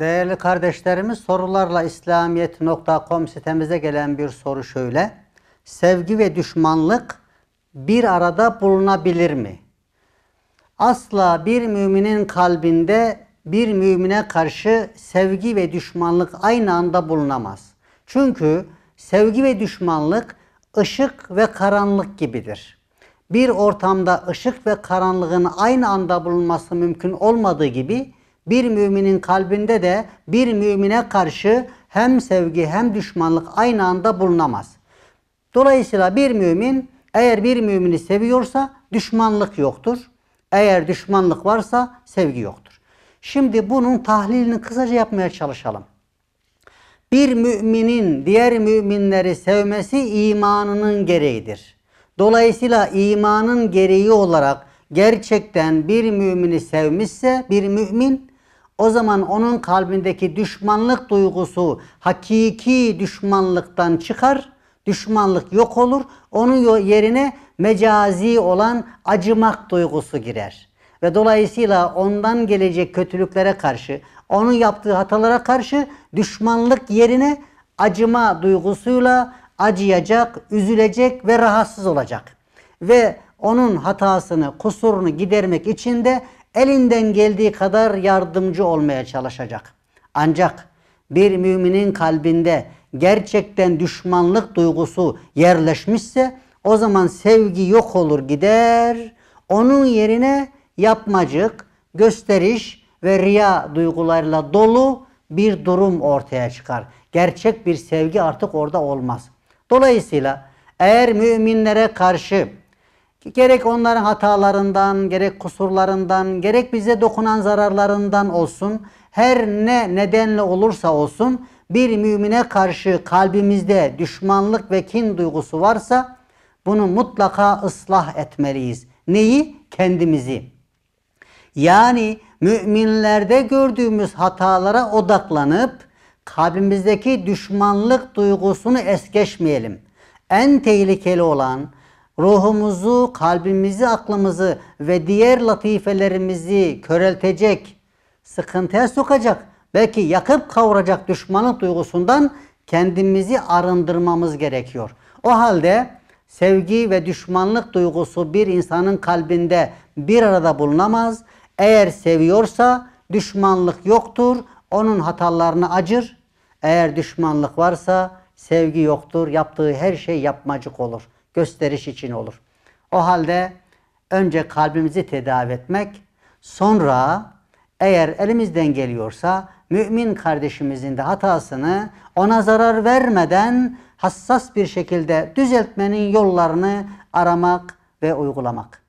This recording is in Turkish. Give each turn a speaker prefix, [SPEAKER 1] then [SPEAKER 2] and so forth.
[SPEAKER 1] Değerli kardeşlerimiz sorularla İslamiyet.com sitemize gelen bir soru şöyle. Sevgi ve düşmanlık bir arada bulunabilir mi? Asla bir müminin kalbinde bir mümine karşı sevgi ve düşmanlık aynı anda bulunamaz. Çünkü sevgi ve düşmanlık ışık ve karanlık gibidir. Bir ortamda ışık ve karanlığın aynı anda bulunması mümkün olmadığı gibi bir müminin kalbinde de bir mümine karşı hem sevgi hem düşmanlık aynı anda bulunamaz. Dolayısıyla bir mümin eğer bir mümini seviyorsa düşmanlık yoktur. Eğer düşmanlık varsa sevgi yoktur. Şimdi bunun tahlilini kısaca yapmaya çalışalım. Bir müminin diğer müminleri sevmesi imanının gereğidir. Dolayısıyla imanın gereği olarak gerçekten bir mümini sevmişse bir mümin o zaman onun kalbindeki düşmanlık duygusu hakiki düşmanlıktan çıkar, düşmanlık yok olur. Onun yerine mecazi olan acımak duygusu girer. Ve dolayısıyla ondan gelecek kötülüklere karşı, onun yaptığı hatalara karşı düşmanlık yerine acıma duygusuyla acıyacak, üzülecek ve rahatsız olacak. Ve onun hatasını, kusurunu gidermek için de elinden geldiği kadar yardımcı olmaya çalışacak. Ancak bir müminin kalbinde gerçekten düşmanlık duygusu yerleşmişse o zaman sevgi yok olur gider. Onun yerine yapmacık, gösteriş ve riya duygularıyla dolu bir durum ortaya çıkar. Gerçek bir sevgi artık orada olmaz. Dolayısıyla eğer müminlere karşı Gerek onların hatalarından, gerek kusurlarından, gerek bize dokunan zararlarından olsun, her ne nedenle olursa olsun bir mümine karşı kalbimizde düşmanlık ve kin duygusu varsa bunu mutlaka ıslah etmeliyiz. Neyi? Kendimizi. Yani müminlerde gördüğümüz hatalara odaklanıp kalbimizdeki düşmanlık duygusunu es geçmeyelim. En tehlikeli olan, ruhumuzu, kalbimizi, aklımızı ve diğer latifelerimizi köreltecek, sıkıntıya sokacak, belki yakıp kavuracak düşmanlık duygusundan kendimizi arındırmamız gerekiyor. O halde sevgi ve düşmanlık duygusu bir insanın kalbinde bir arada bulunamaz. Eğer seviyorsa düşmanlık yoktur, onun hatalarını acır. Eğer düşmanlık varsa sevgi yoktur. Yaptığı her şey yapmacık olur. Gösteriş için olur. O halde önce kalbimizi tedavi etmek, sonra eğer elimizden geliyorsa mümin kardeşimizin de hatasını ona zarar vermeden hassas bir şekilde düzeltmenin yollarını aramak ve uygulamak.